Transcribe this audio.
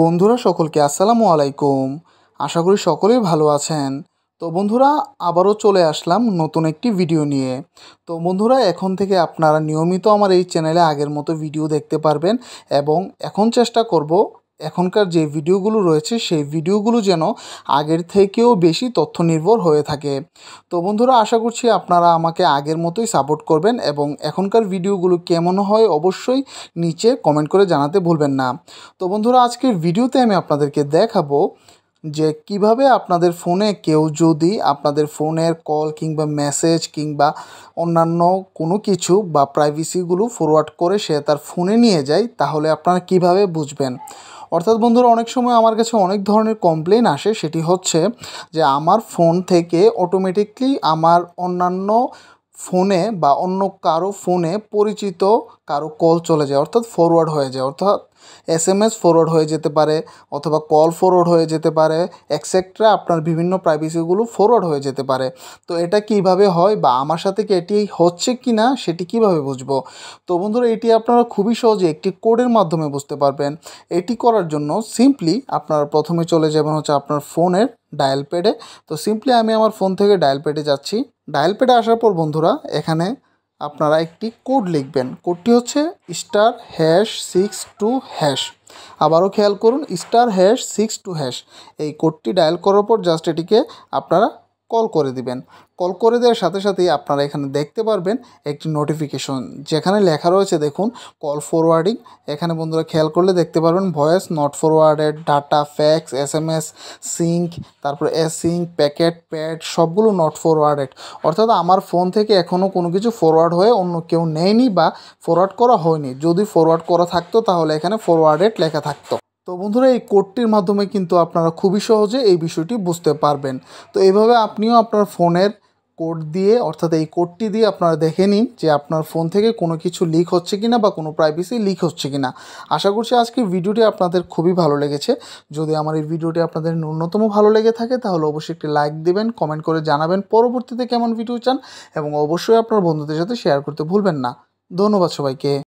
বন্ধুরা সকলকে আসসালামু আলাইকুম আশা করি সকলেই ভালো আছেন তো বন্ধুরা আবারও চলে আসলাম নতুন একটি ভিডিও নিয়ে তো বন্ধুরা এখন থেকে আপনারা নিয়মিত আমার এই চ্যানেলে আগের মতো ভিডিও দেখতে পারবেন এবং এখন চেষ্টা করব এখনকার যে ভিডিওগুলো রয়েছে সেই ভিডিওগুলো যেন আগের থেকেও বেশি তথ্য নির্ভর হয়ে থাকে তো বন্ধুরা আশা করছি আপনারা আমাকে আগের মতোই সাপোর্ট করবেন এবং এখনকার ভিডিওগুলো কেমন হয় অবশ্যই নিচে কমেন্ট করে জানাতে ভুলবেন না তো বন্ধুরা আজকের ভিডিওতে আমি আপনাদেরকে দেখাবো যে কিভাবে আপনাদের ফোনে কেউ যদি আপনাদের ফোনের কল কিংবা মেসেজ কিংবা অন্যান্য কোনো কিছু বা প্রাইভেসিগুলো ফরওয়ার্ড করে সে তার ফোনে নিয়ে যায় তাহলে আপনারা কিভাবে বুঝবেন অর্থাৎ বন্ধুরা অনেক সময় আমার কাছে অনেক ধরনের কমপ্লেন আসে সেটি হচ্ছে যে আমার ফোন থেকে অটোমেটিকলি আমার অন্যান্য ফোনে বা অন্য কারো ফোনে পরিচিত কারো কল চলে যায় অর্থাৎ ফরওয়ার্ড হয়ে যায় অর্থাৎ এস এম এস ফরওয়ার্ড হয়ে যেতে পারে অথবা কল ফরওয়ার্ড হয়ে যেতে পারে এক্সেট্রা আপনার বিভিন্ন প্রাইভেসিগুলো ফরওয়ার্ড হয়ে যেতে পারে তো এটা কিভাবে হয় বা আমার সাথে কি এটি হচ্ছে কি না সেটি কিভাবে বুঝবো তো বন্ধুরা এটি আপনারা খুবই সহজে একটি কোডের মাধ্যমে বুঝতে পারবেন এটি করার জন্য সিম্পলি আপনারা প্রথমে চলে যাবেন হচ্ছে আপনার ফোনের ডায়াল প্যাডে তো সিম্পলি আমি আমার ফোন থেকে ডায়াল প্যাডে যাচ্ছি ডায়াল প্যাডে আসার পর বন্ধুরা এখানে আপনারা একটি কোড লিখবেন কোডটি হচ্ছে star hash six two hash আবারও খেয়াল করুন star hash six two hash এই কোডটি ডায়াল করার পর জাস্ট এটিকে আপনারা কল করে দিবেন কল করে দেওয়ার সাথে সাথেই আপনারা এখানে দেখতে পারবেন একটি নোটিফিকেশন যেখানে লেখা রয়েছে দেখুন কল ফরওয়ার্ডিং এখানে বন্ধুরা খেয়াল করলে দেখতে পারবেন voice not forwarded data fax S M S sync তারপরে এস প্যাকেট প্যাড সবগুলো নট ফরওয়ার্ডেড অর্থাৎ আমার ফোন থেকে এখনও কোনো কিছু ফরওয়ার্ড হয়ে অন্য কেউ নেয়নি বা ফরওয়ার্ড করা হয়নি যদি ফরওয়ার্ড করা থাকতো তাহলে এখানে ফরওয়ার্ডেড লেখা থাকতো তো বন্ধুরা এই কোডটির মাধ্যমে কিন্তু আপনারা খুবই সহজে এই বিষয়টি বুঝতে পারবেন তো এইভাবে আপনিও আপনার ফোনের কোড দিয়ে অর্থাৎ এই কোডটি দিয়ে আপনারা দেখে নিন যে আপনার ফোন থেকে কোনো কিছু লিক হচ্ছে কিনা বা কোনো প্রাইভেসি লিক হচ্ছে কিনা আশা করছি আজকের ভিডিওটি আপনাদের খুবই ভালো লেগেছে যদি আমার এই ভিডিওটি আপনাদের ন্যূনতম ভালো লেগে থাকে তাহলে অবশ্যই একটি লাইক দেবেন কমেন্ট করে জানাবেন পরবর্তীতে কেমন ভিডিও চান এবং অবশ্যই আপনার বন্ধুদের সাথে শেয়ার করতে ভুলবেন না ধন্যবাদ সবাইকে